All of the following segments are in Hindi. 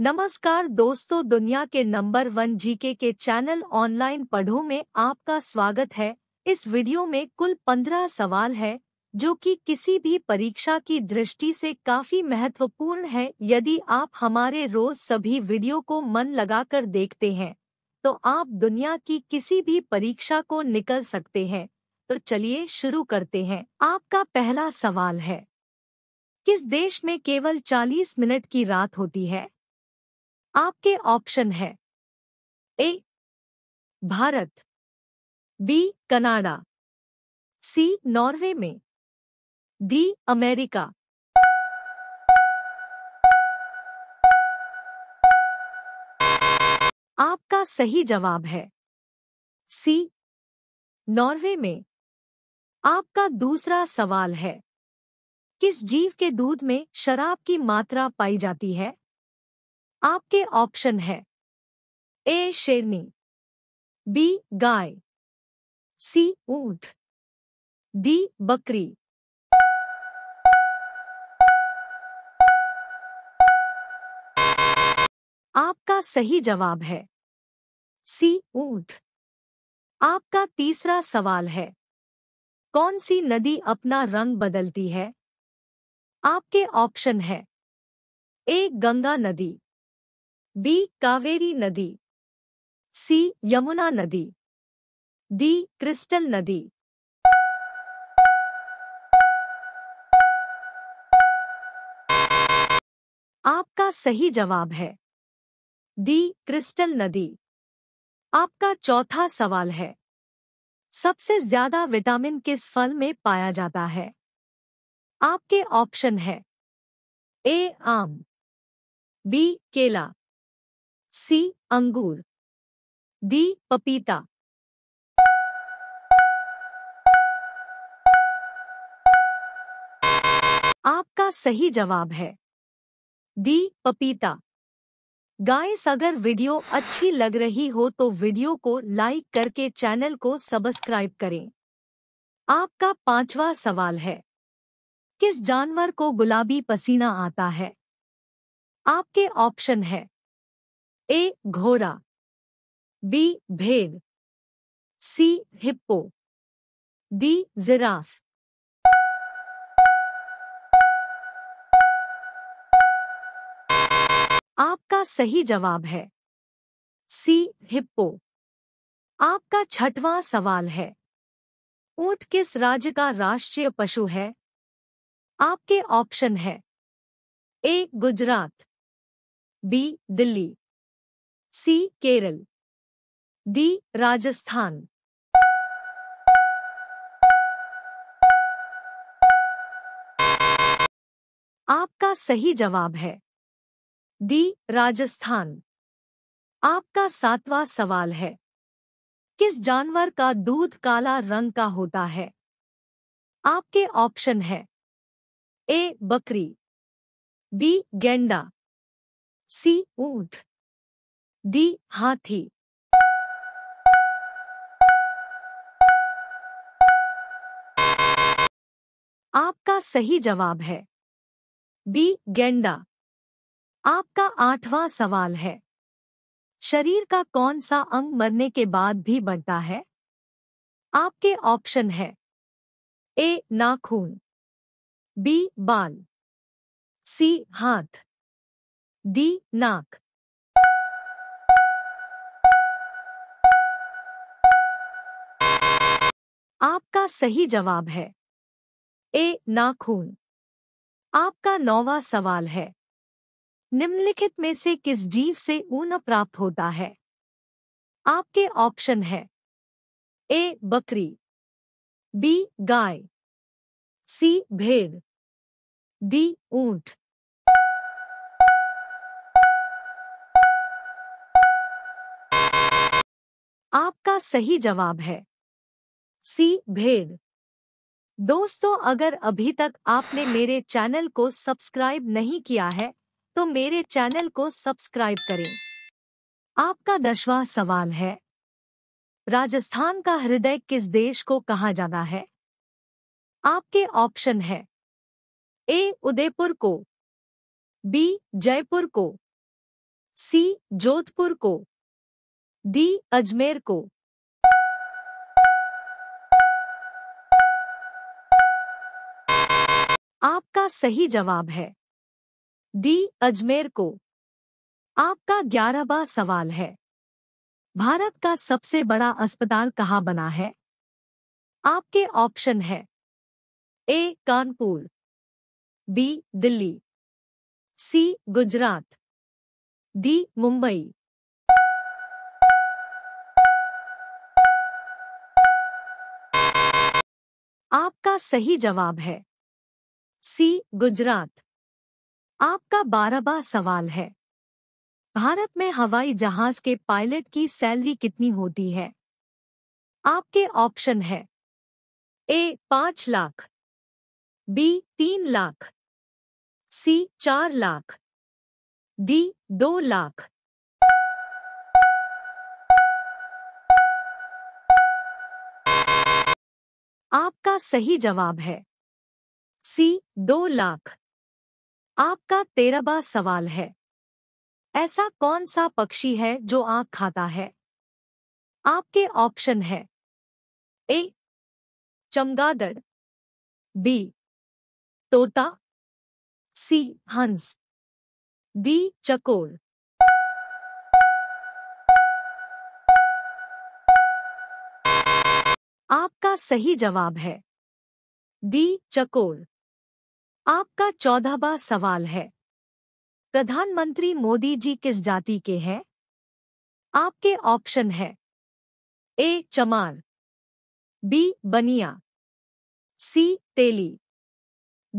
नमस्कार दोस्तों दुनिया के नंबर वन जीके के चैनल ऑनलाइन पढ़ो में आपका स्वागत है इस वीडियो में कुल पंद्रह सवाल है जो कि किसी भी परीक्षा की दृष्टि से काफी महत्वपूर्ण है यदि आप हमारे रोज सभी वीडियो को मन लगाकर देखते हैं तो आप दुनिया की किसी भी परीक्षा को निकल सकते हैं तो चलिए शुरू करते हैं आपका पहला सवाल है किस देश में केवल 40 मिनट की रात होती है आपके ऑप्शन है A Bharat B Canada C Norway में डी अमेरिका आपका सही जवाब है सी नॉर्वे में आपका दूसरा सवाल है किस जीव के दूध में शराब की मात्रा पाई जाती है आपके ऑप्शन है ए शेरनी बी गाय सी ऊंट डी बकरी आपका सही जवाब है सी ऊंट आपका तीसरा सवाल है कौन सी नदी अपना रंग बदलती है आपके ऑप्शन है ए गंगा नदी बी कावेरी नदी सी यमुना नदी डी क्रिस्टल नदी आपका सही जवाब है डी क्रिस्टल नदी आपका चौथा सवाल है सबसे ज्यादा विटामिन किस फल में पाया जाता है आपके ऑप्शन है ए आम बी केला सी अंगूर डी पपीता आपका सही जवाब है डी पपीता गाइस अगर वीडियो अच्छी लग रही हो तो वीडियो को लाइक करके चैनल को सब्सक्राइब करें आपका पांचवा सवाल है किस जानवर को गुलाबी पसीना आता है आपके ऑप्शन है ए घोड़ा बी भेद सी हिप्पो डी जिराफ आपका सही जवाब है सी हिप्पो आपका छठवां सवाल है ऊंट किस राज्य का राष्ट्रीय पशु है आपके ऑप्शन है A Gujarat B Delhi C Kerala D Rajasthan आपका सही जवाब है डी राजस्थान आपका सातवां सवाल है किस जानवर का दूध काला रंग का होता है आपके ऑप्शन है ए बकरी बी गेंडा सी ऊंट डी हाथी आपका सही जवाब है बी गेंडा आपका आठवां सवाल है शरीर का कौन सा अंग मरने के बाद भी बढ़ता है आपके ऑप्शन है ए नाखून बी बाल सी हाथ डी नाक आपका सही जवाब है ए नाखून आपका नौवा सवाल है निम्नलिखित में से किस जीव से ऊन प्राप्त होता है आपके ऑप्शन है ए बकरी बी गाय सी भेड़ डी ऊंट आपका सही जवाब है सी भेद दोस्तों अगर अभी तक आपने मेरे चैनल को सब्सक्राइब नहीं किया है तो मेरे चैनल को सब्सक्राइब करें आपका दसवा सवाल है राजस्थान का हृदय किस देश को कहा जाता है आपके ऑप्शन है ए उदयपुर को बी जयपुर को सी जोधपुर को डी अजमेर को आपका सही जवाब है डी अजमेर को आपका ग्यारहवा सवाल है भारत का सबसे बड़ा अस्पताल कहाँ बना है आपके ऑप्शन है A Kanpur B Delhi C Gujarat D Mumbai आपका सही जवाब है सी गुजरात आपका बारहवा सवाल है भारत में हवाई जहाज के पायलट की सैलरी कितनी होती है आपके ऑप्शन है ए पांच लाख बी तीन लाख सी चार लाख डी दो लाख आपका सही जवाब है सी दो लाख आपका तेरहवा सवाल है ऐसा कौन सा पक्षी है जो आंख खाता है आपके ऑप्शन है ए चमगादड़ बी तोता सी हंस डी चकोर आपका सही जवाब है डी चकोर आपका चौदहवा सवाल है प्रधानमंत्री मोदी जी किस जाति के हैं आपके ऑप्शन है ए चमार बी बनिया सी तेली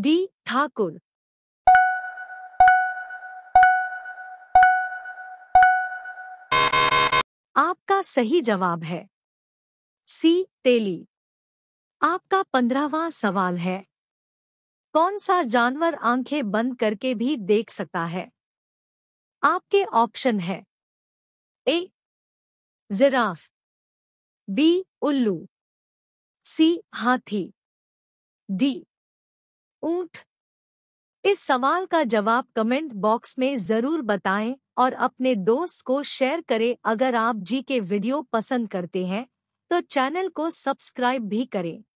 डी ठाकुर आपका सही जवाब है सी तेली आपका पंद्रहवा सवाल है कौन सा जानवर आंखें बंद करके भी देख सकता है आपके ऑप्शन है ए जिराफ बी उल्लू सी हाथी डी ऊंट इस सवाल का जवाब कमेंट बॉक्स में जरूर बताएं और अपने दोस्त को शेयर करें अगर आप जी के वीडियो पसंद करते हैं तो चैनल को सब्सक्राइब भी करें